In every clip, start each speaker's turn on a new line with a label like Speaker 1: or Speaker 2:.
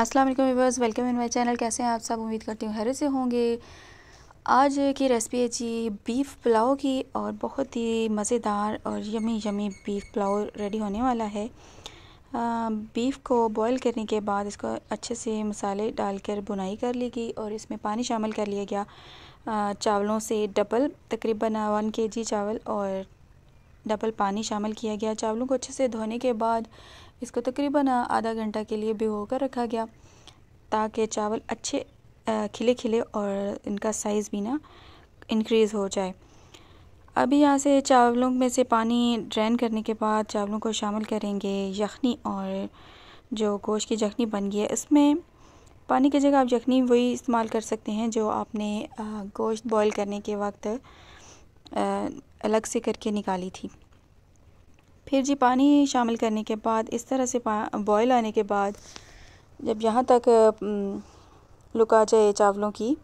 Speaker 1: अस्सलाम वालेकुम viewers welcome in my channel कैसे हैं आप सब उम्मीद करती हूँ हरे से होंगे आज की रेसिपी है जी बीफ़ पुलाव की और बहुत ही मज़ेदार और yummy yummy beef pulao ready होने वाला है बीफ़ को बॉईल करने के बाद इसको अच्छे से मसाले डालकर बुनाई कर ली गई और इसमें पानी शामिल कर लिया गया चावलों से डबल तकरीबन वन के जी चावल और डबल पानी शामिल किया गया चावलों को अच्छे से धोने के बाद इसको तकरीबन आधा घंटा के लिए भिगो कर रखा गया ताकि चावल अच्छे खिले खिले और इनका साइज़ भी ना इंक्रीज़ हो जाए अभी यहाँ से चावलों में से पानी ड्रेन करने के बाद चावलों को शामिल करेंगे यखनी और जो गोश्त की जखनी बन गई है इसमें पानी की जगह आप जखनी वही इस्तेमाल कर सकते हैं जो आपने गोश्त बॉईल करने के वक्त अलग से करके निकाली थी फिर जी पानी शामिल करने के बाद इस तरह से बॉयल आने के बाद जब यहाँ तक लुका जाए चावलों की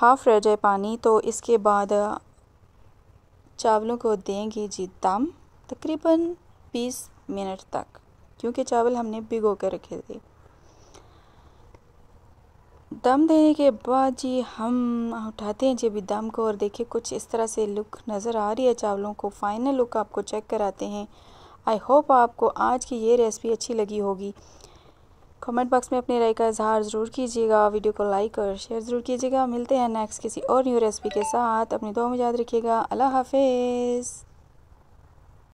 Speaker 1: हाफ़ रह जाए पानी तो इसके बाद चावलों को देंगे जी दम तकरीबन 20 मिनट तक क्योंकि चावल हमने भिगो कर रखे थे दम देने के बाद जी हम उठाते हैं जी अभी दम को और देखिए कुछ इस तरह से लुक नज़र आ रही है चावलों को फाइनल लुक आपको चेक कराते हैं आई होप आपको आज की ये रेसिपी अच्छी लगी होगी कमेंट बॉक्स में अपनी राय का इजहार ज़रूर कीजिएगा वीडियो को लाइक और शेयर ज़रूर कीजिएगा मिलते हैं नेक्स्ट किसी और न्यू रेसिपी के साथ अपनी दो में याद रखिएगा अल्लाह हाफिज़